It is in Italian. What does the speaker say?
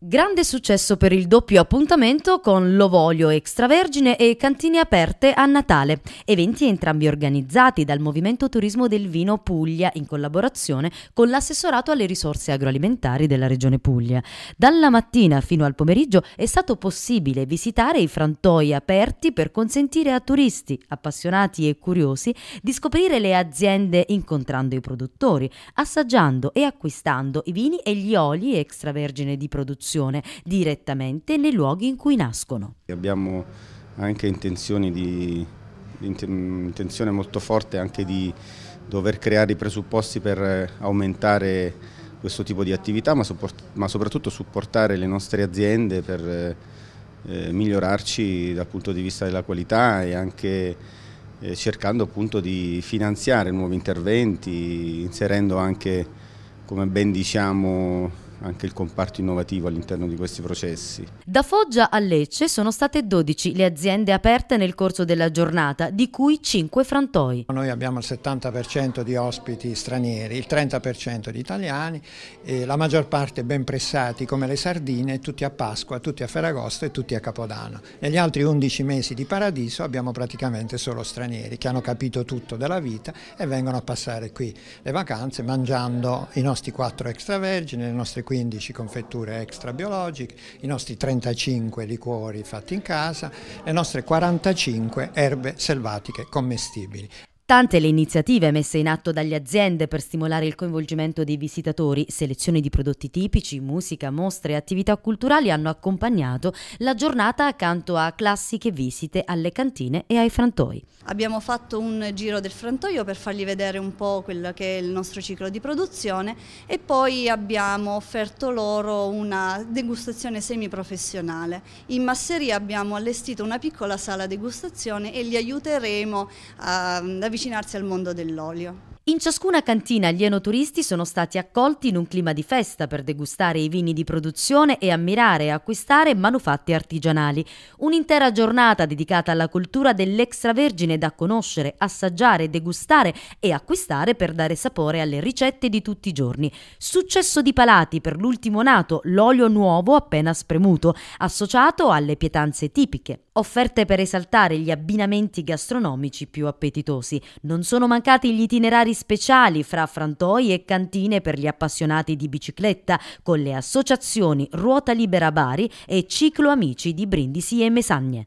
Grande successo per il doppio appuntamento con Lovolio Extravergine e Cantine Aperte a Natale, eventi entrambi organizzati dal Movimento Turismo del Vino Puglia in collaborazione con l'assessorato alle risorse agroalimentari della Regione Puglia. Dalla mattina fino al pomeriggio è stato possibile visitare i frantoi aperti per consentire a turisti, appassionati e curiosi di scoprire le aziende incontrando i produttori, assaggiando e acquistando i vini e gli oli extravergine di produzione produzione direttamente nei luoghi in cui nascono. Abbiamo anche intenzioni di, intenzione molto forte anche di dover creare i presupposti per aumentare questo tipo di attività, ma, support, ma soprattutto supportare le nostre aziende per eh, migliorarci dal punto di vista della qualità e anche eh, cercando appunto di finanziare nuovi interventi, inserendo anche, come ben diciamo, anche il comparto innovativo all'interno di questi processi. Da Foggia a Lecce sono state 12 le aziende aperte nel corso della giornata, di cui 5 frantoi. Noi abbiamo il 70% di ospiti stranieri, il 30% di italiani, la maggior parte ben pressati come le sardine, tutti a Pasqua, tutti a Ferragosto e tutti a Capodanno. Negli altri 11 mesi di paradiso abbiamo praticamente solo stranieri che hanno capito tutto della vita e vengono a passare qui le vacanze mangiando i nostri quattro extravergini, le nostre 15 confetture extra biologiche, i nostri 35 liquori fatti in casa, le nostre 45 erbe selvatiche commestibili. Tante le iniziative messe in atto dalle aziende per stimolare il coinvolgimento dei visitatori, selezioni di prodotti tipici, musica, mostre e attività culturali hanno accompagnato la giornata accanto a classiche visite alle cantine e ai frantoi. Abbiamo fatto un giro del frantoio per fargli vedere un po' quello che è il nostro ciclo di produzione e poi abbiamo offerto loro una degustazione semiprofessionale. In masseria abbiamo allestito una piccola sala degustazione e li aiuteremo a avvicinare avvicinarsi al mondo dell'olio. In ciascuna cantina gli enoturisti sono stati accolti in un clima di festa per degustare i vini di produzione e ammirare e acquistare manufatti artigianali. Un'intera giornata dedicata alla cultura dell'extravergine da conoscere, assaggiare, degustare e acquistare per dare sapore alle ricette di tutti i giorni. Successo di palati per l'ultimo nato, l'olio nuovo appena spremuto, associato alle pietanze tipiche. Offerte per esaltare gli abbinamenti gastronomici più appetitosi. Non sono mancati gli itinerari speciali fra frantoi e cantine per gli appassionati di bicicletta con le associazioni Ruota Libera Bari e Ciclo Amici di Brindisi e Mesagne.